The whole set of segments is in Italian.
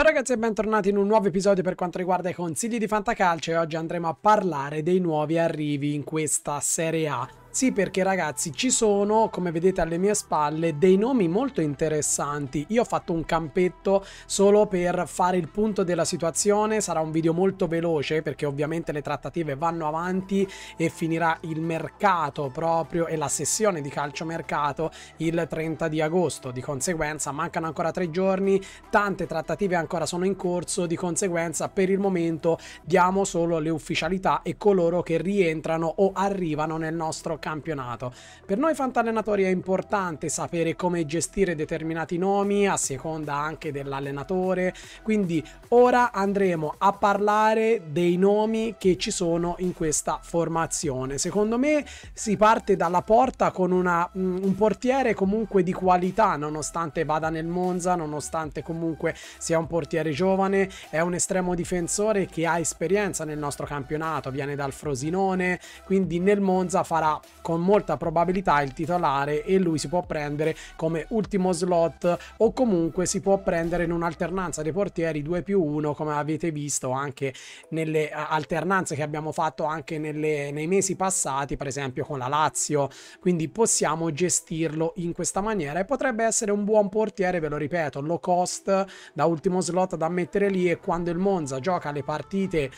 Ciao ragazzi e bentornati in un nuovo episodio per quanto riguarda i consigli di Fantacalcio e oggi andremo a parlare dei nuovi arrivi in questa Serie A. Sì, perché ragazzi ci sono, come vedete alle mie spalle, dei nomi molto interessanti. Io ho fatto un campetto solo per fare il punto della situazione, sarà un video molto veloce perché ovviamente le trattative vanno avanti e finirà il mercato proprio e la sessione di calciomercato il 30 di agosto. Di conseguenza mancano ancora tre giorni, tante trattative ancora sono in corso, di conseguenza per il momento diamo solo le ufficialità e coloro che rientrano o arrivano nel nostro canale campionato. Per noi fantallenatori è importante sapere come gestire determinati nomi a seconda anche dell'allenatore, quindi ora andremo a parlare dei nomi che ci sono in questa formazione. Secondo me si parte dalla porta con una, mm, un portiere comunque di qualità, nonostante vada nel Monza, nonostante comunque sia un portiere giovane, è un estremo difensore che ha esperienza nel nostro campionato, viene dal Frosinone, quindi nel Monza farà con molta probabilità il titolare e lui si può prendere come ultimo slot o comunque si può prendere in un'alternanza dei portieri 2 più 1 come avete visto anche nelle eh, alternanze che abbiamo fatto anche nelle, nei mesi passati per esempio con la Lazio quindi possiamo gestirlo in questa maniera e potrebbe essere un buon portiere ve lo ripeto low cost da ultimo slot da mettere lì e quando il Monza gioca le partite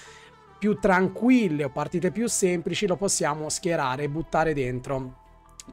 più tranquille o partite più semplici lo possiamo schierare e buttare dentro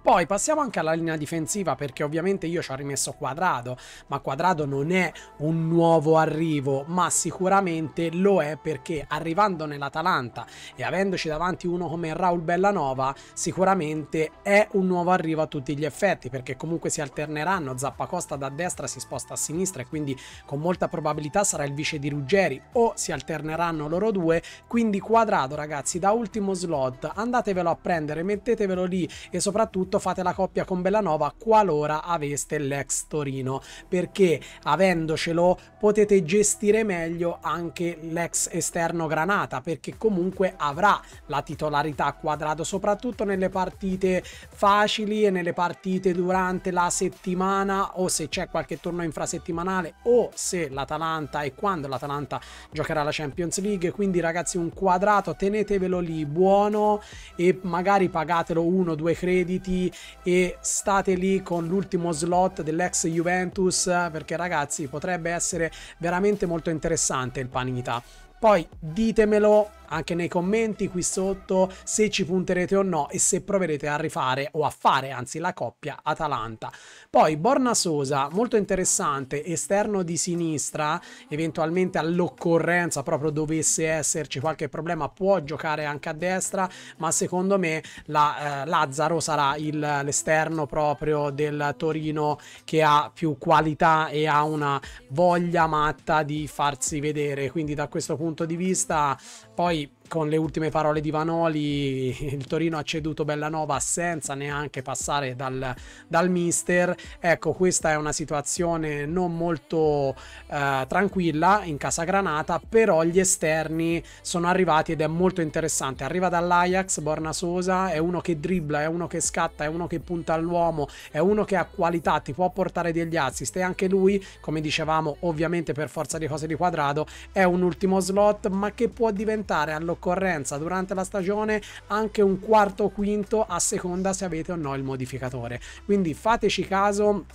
poi passiamo anche alla linea difensiva perché ovviamente io ci ho rimesso Quadrado, ma Quadrado non è un nuovo arrivo, ma sicuramente lo è perché arrivando nell'Atalanta e avendoci davanti uno come Raul Bellanova, sicuramente è un nuovo arrivo a tutti gli effetti perché comunque si alterneranno, Zappacosta da destra si sposta a sinistra e quindi con molta probabilità sarà il vice di Ruggeri o si alterneranno loro due, quindi Quadrado ragazzi da ultimo slot andatevelo a prendere, mettetevelo lì e soprattutto soprattutto fate la coppia con Bellanova qualora aveste l'ex Torino, perché avendocelo potete gestire meglio anche l'ex esterno Granata, perché comunque avrà la titolarità a quadrato, soprattutto nelle partite facili e nelle partite durante la settimana o se c'è qualche turno infrasettimanale o se l'Atalanta e quando l'Atalanta giocherà la Champions League. Quindi ragazzi un quadrato tenetevelo lì buono e magari pagatelo uno o due crediti avanti e state lì con l'ultimo slot dell'ex Juventus perché ragazzi potrebbe essere veramente molto interessante il Panita. Poi ditemelo anche nei commenti qui sotto se ci punterete o no e se proverete a rifare o a fare anzi la coppia Atalanta. Poi Borna Sosa, molto interessante, esterno di sinistra, eventualmente all'occorrenza proprio dovesse esserci qualche problema può giocare anche a destra, ma secondo me la, eh, Lazzaro sarà l'esterno proprio del Torino che ha più qualità e ha una voglia matta di farsi vedere, quindi da questo punto di vista poi con le ultime parole di Vanoli, il Torino ha ceduto Bellanova senza neanche passare dal, dal mister. Ecco, questa è una situazione non molto eh, tranquilla in casa Granata, però gli esterni sono arrivati ed è molto interessante. Arriva dall'Ajax Borna Sosa, è uno che dribbla, è uno che scatta, è uno che punta all'uomo, è uno che ha qualità, ti può portare degli assist e anche lui, come dicevamo, ovviamente per forza di cose di quadrato, è un ultimo slot, ma che può diventare allo occorrenza durante la stagione anche un quarto o quinto a seconda se avete o no il modificatore. Quindi fateci caso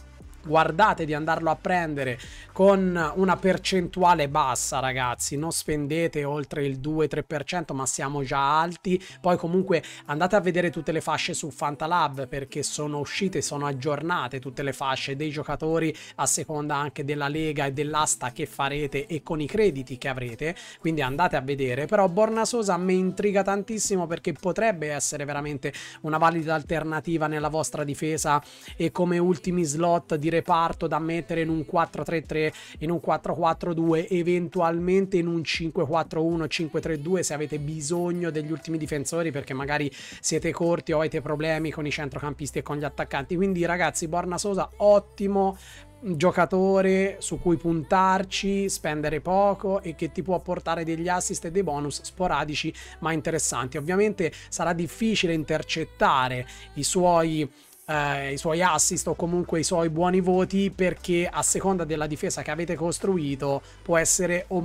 guardate di andarlo a prendere con una percentuale bassa ragazzi non spendete oltre il 2-3% ma siamo già alti poi comunque andate a vedere tutte le fasce su Fantalab perché sono uscite sono aggiornate tutte le fasce dei giocatori a seconda anche della lega e dell'asta che farete e con i crediti che avrete quindi andate a vedere però Borna Sosa mi intriga tantissimo perché potrebbe essere veramente una valida alternativa nella vostra difesa e come ultimi slot di reparto da mettere in un 4-3-3, in un 4-4-2, eventualmente in un 5-4-1, 5-3-2 se avete bisogno degli ultimi difensori perché magari siete corti o avete problemi con i centrocampisti e con gli attaccanti. Quindi ragazzi, Borna Sosa ottimo giocatore su cui puntarci, spendere poco e che ti può portare degli assist e dei bonus sporadici ma interessanti. Ovviamente sarà difficile intercettare i suoi eh, i suoi assist o comunque i suoi buoni voti perché a seconda della difesa che avete costruito può essere o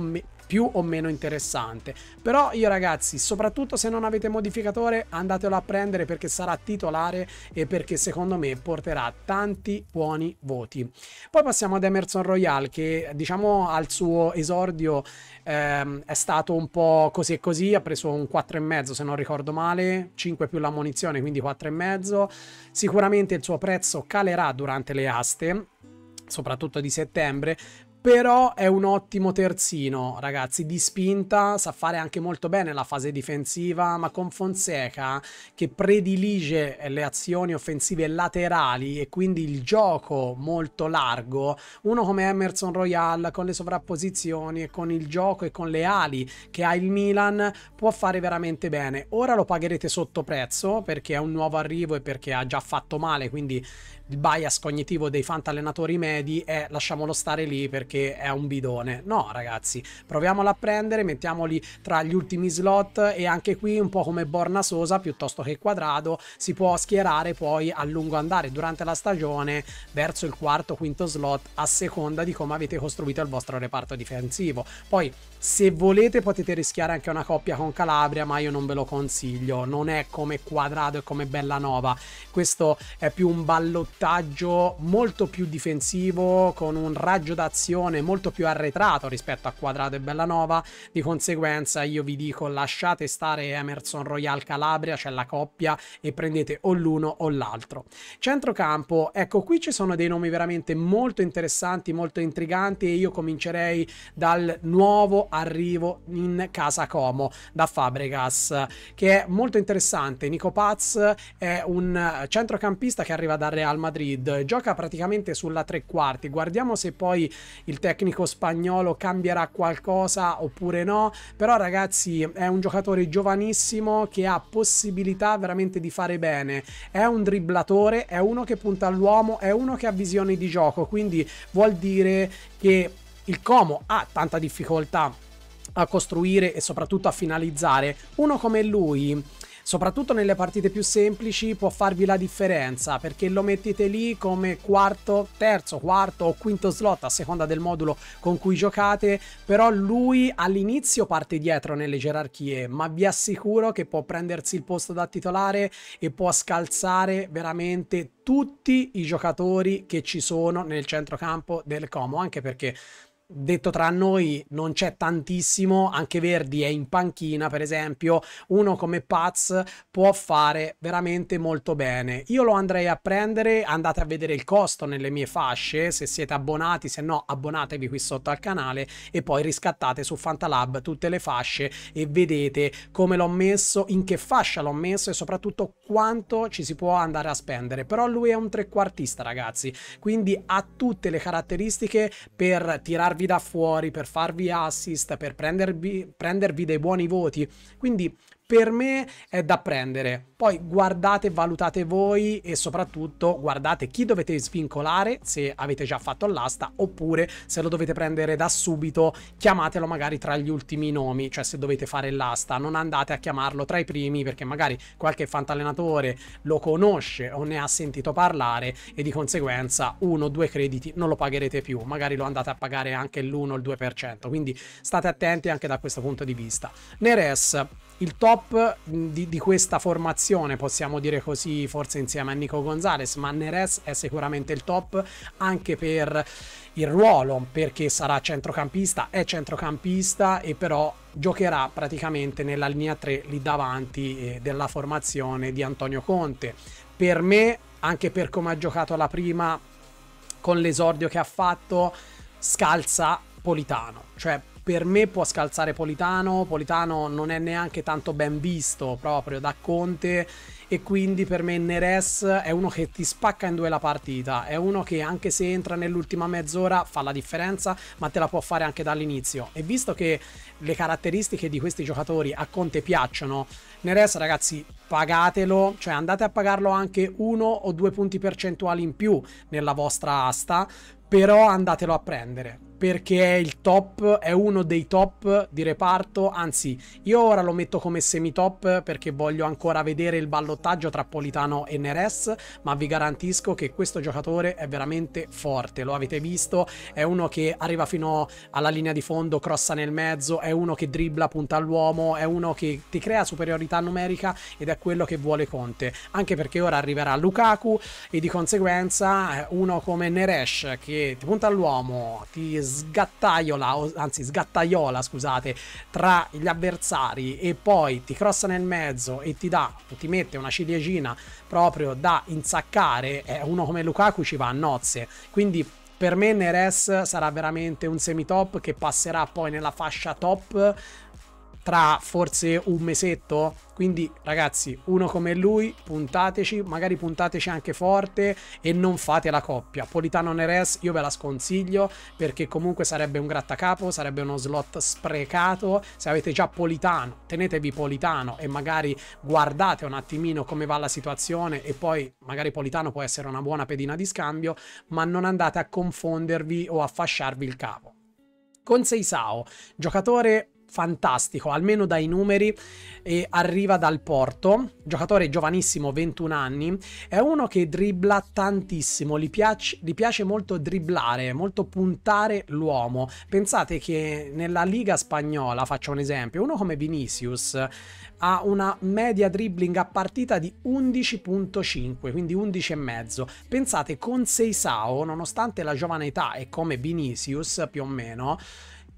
più o meno interessante. Però io ragazzi, soprattutto se non avete modificatore, andatelo a prendere perché sarà titolare e perché secondo me porterà tanti buoni voti. Poi passiamo ad Emerson Royal che diciamo al suo esordio ehm, è stato un po' così e così, ha preso un 4,5 se non ricordo male, 5 più la munizione, quindi 4,5. Sicuramente il suo prezzo calerà durante le aste soprattutto di settembre, però è un ottimo terzino, ragazzi, di spinta, sa fare anche molto bene la fase difensiva, ma con Fonseca che predilige le azioni offensive laterali e quindi il gioco molto largo, uno come Emerson Royal con le sovrapposizioni e con il gioco e con le ali che ha il Milan può fare veramente bene. Ora lo pagherete sotto prezzo perché è un nuovo arrivo e perché ha già fatto male, quindi il bias cognitivo dei fantallenatori medi è lasciamolo stare lì perché è un bidone. No, ragazzi, proviamolo a prendere, mettiamoli tra gli ultimi slot e anche qui un po' come Borna Sosa piuttosto che Quadrado si può schierare poi a lungo andare durante la stagione verso il quarto, quinto slot a seconda di come avete costruito il vostro reparto difensivo. Poi se volete potete rischiare anche una coppia con Calabria, ma io non ve lo consiglio. Non è come Quadrado e come Bellanova. Questo è più un ballottaggio molto più difensivo, con un raggio d'azione molto più arretrato rispetto a Quadrado e Bellanova. Di conseguenza io vi dico lasciate stare Emerson Royal Calabria, c'è cioè la coppia, e prendete o l'uno o l'altro. Centrocampo, ecco qui ci sono dei nomi veramente molto interessanti, molto intriganti e io comincerei dal nuovo arrivo in casa Como da Fabregas, che è molto interessante. Nico Paz è un centrocampista che arriva dal Real Madrid, gioca praticamente sulla tre quarti. Guardiamo se poi il tecnico spagnolo cambierà qualcosa oppure no, però ragazzi è un giocatore giovanissimo che ha possibilità veramente di fare bene. È un dribblatore, è uno che punta all'uomo, è uno che ha visione di gioco, quindi vuol dire che il Como ha tanta difficoltà a costruire e soprattutto a finalizzare, uno come lui soprattutto nelle partite più semplici può farvi la differenza perché lo mettete lì come quarto, terzo, quarto o quinto slot a seconda del modulo con cui giocate, però lui all'inizio parte dietro nelle gerarchie, ma vi assicuro che può prendersi il posto da titolare e può scalzare veramente tutti i giocatori che ci sono nel centrocampo del Como, anche perché detto tra noi non c'è tantissimo, anche Verdi è in panchina per esempio, uno come Paz può fare veramente molto bene. Io lo andrei a prendere, andate a vedere il costo nelle mie fasce, se siete abbonati, se no abbonatevi qui sotto al canale e poi riscattate su Fantalab tutte le fasce e vedete come l'ho messo, in che fascia l'ho messo e soprattutto quanto ci si può andare a spendere. Però lui è un trequartista ragazzi, quindi ha tutte le caratteristiche per tirarvi tirarvi da fuori, per farvi assist, per prendervi, prendervi dei buoni voti. Quindi per me è da prendere. Poi guardate, valutate voi e soprattutto guardate chi dovete svincolare se avete già fatto l'asta oppure se lo dovete prendere da subito chiamatelo magari tra gli ultimi nomi, cioè se dovete fare l'asta non andate a chiamarlo tra i primi perché magari qualche fantallenatore lo conosce o ne ha sentito parlare e di conseguenza uno o due crediti non lo pagherete più, magari lo andate a pagare anche l'1 o il 2%, quindi state attenti anche da questo punto di vista. Neres il top di, di, questa formazione, possiamo dire così, forse insieme a Nico Gonzalez, ma Neres è sicuramente il top anche per il ruolo, perché sarà centrocampista, è centrocampista e però giocherà praticamente nella linea 3 lì davanti eh, della formazione di Antonio Conte. Per me, anche per come ha giocato la prima con l'esordio che ha fatto, scalza Politano, cioè per me può scalzare Politano, Politano non è neanche tanto ben visto proprio da Conte e quindi per me Neres è uno che ti spacca in due la partita, è uno che anche se entra nell'ultima mezz'ora fa la differenza ma te la può fare anche dall'inizio e visto che le caratteristiche di questi giocatori a Conte piacciono, Neres ragazzi pagatelo, cioè andate a pagarlo anche uno o due punti percentuali in più nella vostra asta però andatelo a prendere perché è il top, è uno dei top di reparto, anzi io ora lo metto come semi-top perché voglio ancora vedere il ballottaggio tra Politano e Neres, ma vi garantisco che questo giocatore è veramente forte, lo avete visto, è uno che arriva fino alla linea di fondo, crossa nel mezzo, è uno che dribbla, punta all'uomo, è uno che ti crea superiorità numerica ed è quello che vuole Conte, anche perché ora arriverà Lukaku e di conseguenza eh, uno come Neres che ti punta all'uomo, ti sgattaiola, anzi sgattaiola, scusate, tra gli avversari e poi ti crossa nel mezzo e ti dà, ti mette una ciliegina proprio da insaccare, eh, uno come Lukaku ci va a nozze. Quindi per me Neres sarà veramente un semi top che passerà poi nella fascia top tra forse un mesetto. Quindi ragazzi, uno come lui, puntateci, magari puntateci anche forte e non fate la coppia. Politano Neres io ve la sconsiglio perché comunque sarebbe un grattacapo, sarebbe uno slot sprecato. Se avete già Politano, tenetevi Politano e magari guardate un attimino come va la situazione e poi magari Politano può essere una buona pedina di scambio, ma non andate a confondervi o a fasciarvi il capo. Con Seisao, giocatore fantastico, almeno dai numeri, e arriva dal Porto, giocatore giovanissimo, 21 anni, è uno che dribbla tantissimo, gli piace, gli piace molto dribblare, molto puntare l'uomo. Pensate che nella Liga Spagnola, faccio un esempio, uno come Vinicius ha una media dribbling a partita di 11.5, quindi 11,5. Pensate con Seisao, nonostante la giovane età è come Vinicius più o meno,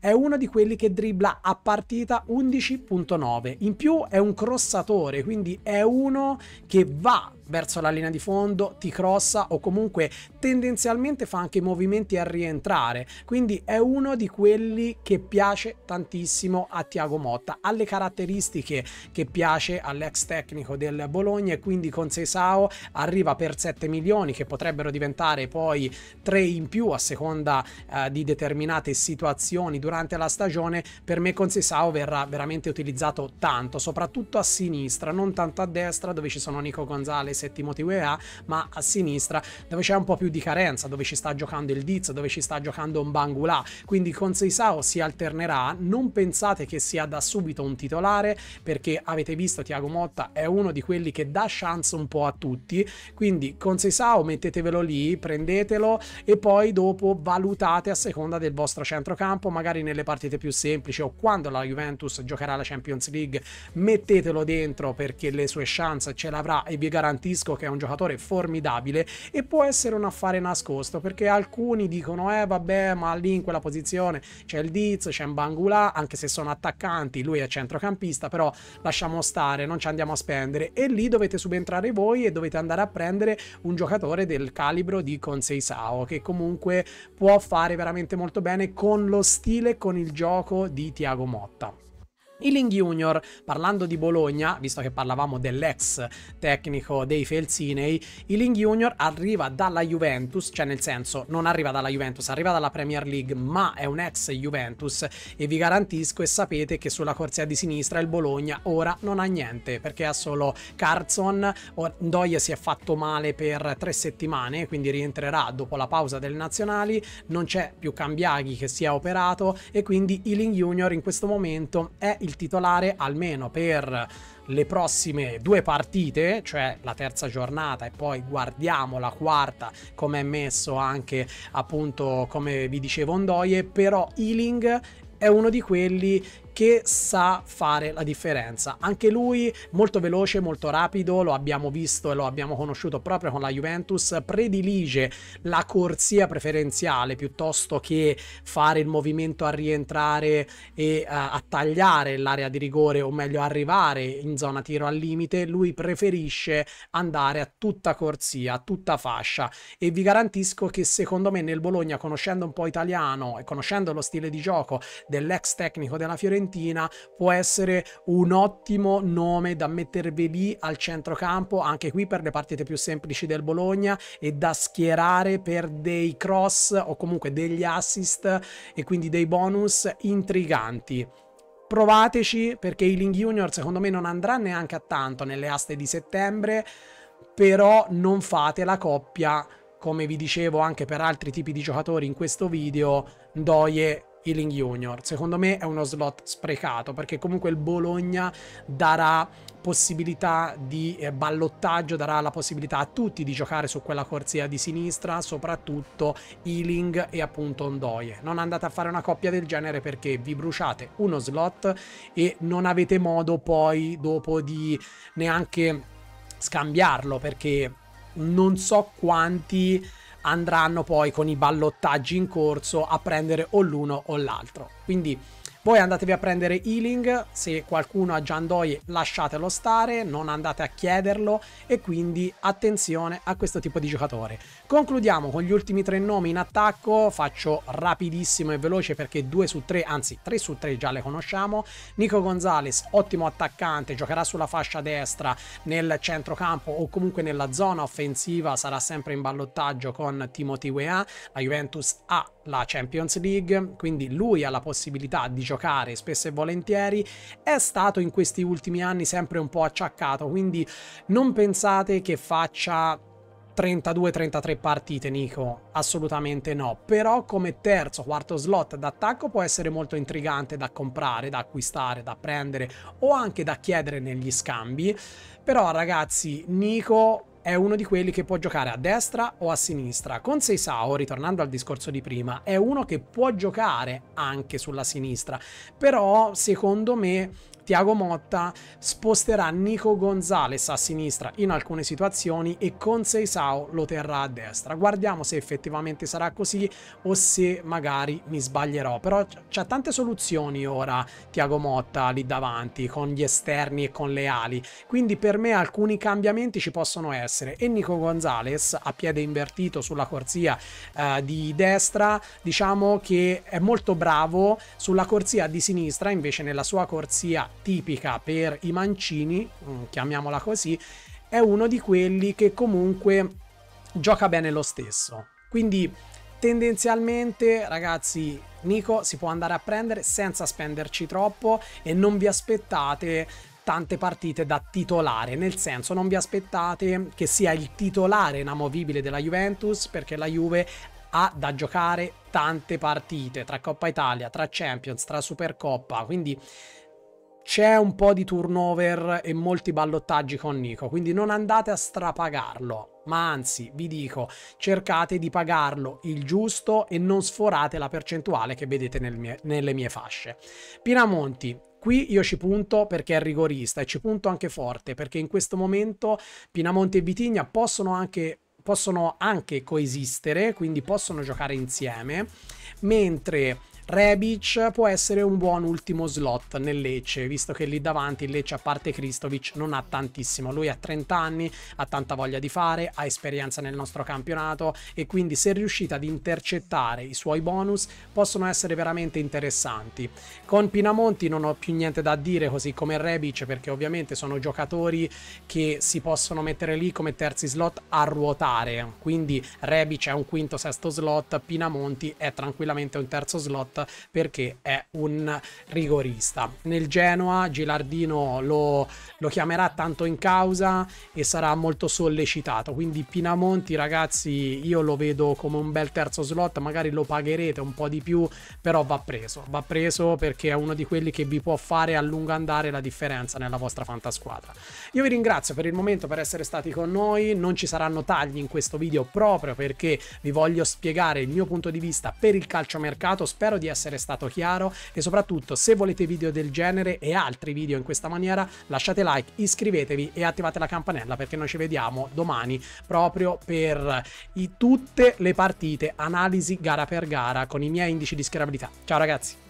è uno di quelli che dribbla a partita 11.9. In più è un crossatore, quindi è uno che va verso la linea di fondo, ti crossa o comunque tendenzialmente fa anche movimenti a rientrare. Quindi è uno di quelli che piace tantissimo a Tiago Motta, alle caratteristiche che piace all'ex tecnico del Bologna e quindi con Seisao arriva per 7 milioni che potrebbero diventare poi 3 in più a seconda eh, di determinate situazioni durante la stagione. Per me con Seisao verrà veramente utilizzato tanto, soprattutto a sinistra, non tanto a destra dove ci sono Nico Gonzalez settimo TVA, ma a sinistra dove c'è un po' più di carenza, dove ci sta giocando il Diz, dove ci sta giocando un Bangula. Quindi con Seisao si alternerà. Non pensate che sia da subito un titolare, perché avete visto Tiago Motta è uno di quelli che dà chance un po' a tutti. Quindi con Seisao mettetevelo lì, prendetelo e poi dopo valutate a seconda del vostro centrocampo, magari nelle partite più semplici o quando la Juventus giocherà la Champions League, mettetelo dentro perché le sue chance ce l'avrà e vi garantisco capisco che è un giocatore formidabile e può essere un affare nascosto perché alcuni dicono eh vabbè ma lì in quella posizione c'è il Diz, c'è Mbangula, anche se sono attaccanti, lui è centrocampista, però lasciamo stare, non ci andiamo a spendere e lì dovete subentrare voi e dovete andare a prendere un giocatore del calibro di Consei Sao che comunque può fare veramente molto bene con lo stile, con il gioco di Tiago Motta. Ealing Junior, parlando di Bologna, visto che parlavamo dell'ex tecnico dei Felsinei, Ealing Junior arriva dalla Juventus, cioè nel senso non arriva dalla Juventus, arriva dalla Premier League, ma è un ex Juventus e vi garantisco e sapete che sulla corsia di sinistra il Bologna ora non ha niente, perché ha solo Carson, Doye si è fatto male per tre settimane, quindi rientrerà dopo la pausa delle nazionali, non c'è più Cambiaghi che si è operato e quindi Ealing Junior in questo momento è il il titolare almeno per le prossime due partite, cioè la terza giornata e poi guardiamo la quarta come è messo anche appunto come vi dicevo Ondoie, però Ealing è uno di quelli che sa fare la differenza. Anche lui molto veloce, molto rapido, lo abbiamo visto e lo abbiamo conosciuto proprio con la Juventus, predilige la corsia preferenziale piuttosto che fare il movimento a rientrare e uh, a tagliare l'area di rigore o meglio arrivare in zona tiro al limite, lui preferisce andare a tutta corsia, a tutta fascia e vi garantisco che secondo me nel Bologna conoscendo un po' italiano e conoscendo lo stile di gioco dell'ex tecnico della Fiorentina Fiorentina può essere un ottimo nome da mettervi lì al centrocampo, anche qui per le partite più semplici del Bologna e da schierare per dei cross o comunque degli assist e quindi dei bonus intriganti provateci perché i Ling Junior secondo me non andrà neanche a tanto nelle aste di settembre, però non fate la coppia, come vi dicevo anche per altri tipi di giocatori in questo video, Doie Ealing Junior. Secondo me è uno slot sprecato perché comunque il Bologna darà possibilità di eh, ballottaggio, darà la possibilità a tutti di giocare su quella corsia di sinistra, soprattutto Ealing e appunto Ondoie. Non andate a fare una coppia del genere perché vi bruciate uno slot e non avete modo poi dopo di neanche scambiarlo perché non so quanti andranno poi con i ballottaggi in corso a prendere o l'uno o l'altro. Quindi poi andatevi a prendere healing, se qualcuno ha Giandoie lasciatelo stare, non andate a chiederlo e quindi attenzione a questo tipo di giocatore. Concludiamo con gli ultimi tre nomi in attacco, faccio rapidissimo e veloce perché 2 su 3, anzi 3 su 3 già le conosciamo. Nico Gonzalez, ottimo attaccante, giocherà sulla fascia destra nel centrocampo o comunque nella zona offensiva, sarà sempre in ballottaggio con Timothy Weah. La Juventus ha la Champions League, quindi lui ha la possibilità di giocare giocare spesso e volentieri, è stato in questi ultimi anni sempre un po' acciaccato, quindi non pensate che faccia 32-33 partite, Nico? Assolutamente no. Però come terzo, quarto slot d'attacco può essere molto intrigante da comprare, da acquistare, da prendere o anche da chiedere negli scambi. Però ragazzi, Nico è uno di quelli che può giocare a destra o a sinistra. Con Seisao, ritornando al discorso di prima, è uno che può giocare anche sulla sinistra, però secondo me Tiago Motta sposterà Nico Gonzalez a sinistra in alcune situazioni e con Seisao lo terrà a destra. Guardiamo se effettivamente sarà così o se magari mi sbaglierò, però c'è tante soluzioni ora Tiago Motta lì davanti con gli esterni e con le ali, quindi per me alcuni cambiamenti ci possono essere e Nico Gonzalez a piede invertito sulla corsia eh, di destra diciamo che è molto bravo sulla corsia di sinistra invece nella sua corsia tipica per i mancini, mm, chiamiamola così, è uno di quelli che comunque gioca bene lo stesso. Quindi tendenzialmente, ragazzi, Nico si può andare a prendere senza spenderci troppo e non vi aspettate tante partite da titolare, nel senso non vi aspettate che sia il titolare inamovibile della Juventus perché la Juve ha da giocare tante partite tra Coppa Italia, tra Champions, tra Supercoppa, quindi c'è un po' di turnover e molti ballottaggi con Nico, quindi non andate a strapagarlo, ma anzi vi dico cercate di pagarlo il giusto e non sforate la percentuale che vedete nel mie, nelle mie fasce. Pinamonti, Qui io ci punto perché è rigorista e ci punto anche forte perché in questo momento Pinamonti e Vitigna possono anche, possono anche coesistere, quindi possono giocare insieme, mentre Rebic può essere un buon ultimo slot nel Lecce, visto che lì davanti il Lecce, a parte Kristovic, non ha tantissimo. Lui ha 30 anni, ha tanta voglia di fare, ha esperienza nel nostro campionato e quindi se riuscite ad intercettare i suoi bonus possono essere veramente interessanti. Con Pinamonti non ho più niente da dire, così come Rebic, perché ovviamente sono giocatori che si possono mettere lì come terzi slot a ruotare. Quindi Rebic è un quinto, sesto slot, Pinamonti è tranquillamente un terzo slot perché è un rigorista. Nel Genoa Gilardino lo, lo chiamerà tanto in causa e sarà molto sollecitato. Quindi Pinamonti ragazzi io lo vedo come un bel terzo slot, magari lo pagherete un po' di più, però va preso, va preso perché è uno di quelli che vi può fare a lungo andare la differenza nella vostra fantasquadra. Io vi ringrazio per il momento per essere stati con noi, non ci saranno tagli in questo video proprio perché vi voglio spiegare il mio punto di vista per il calciomercato, spero di essere stato chiaro e soprattutto se volete video del genere e altri video in questa maniera lasciate like, iscrivetevi e attivate la campanella perché noi ci vediamo domani proprio per i, tutte le partite, analisi gara per gara con i miei indici di schierabilità. Ciao ragazzi!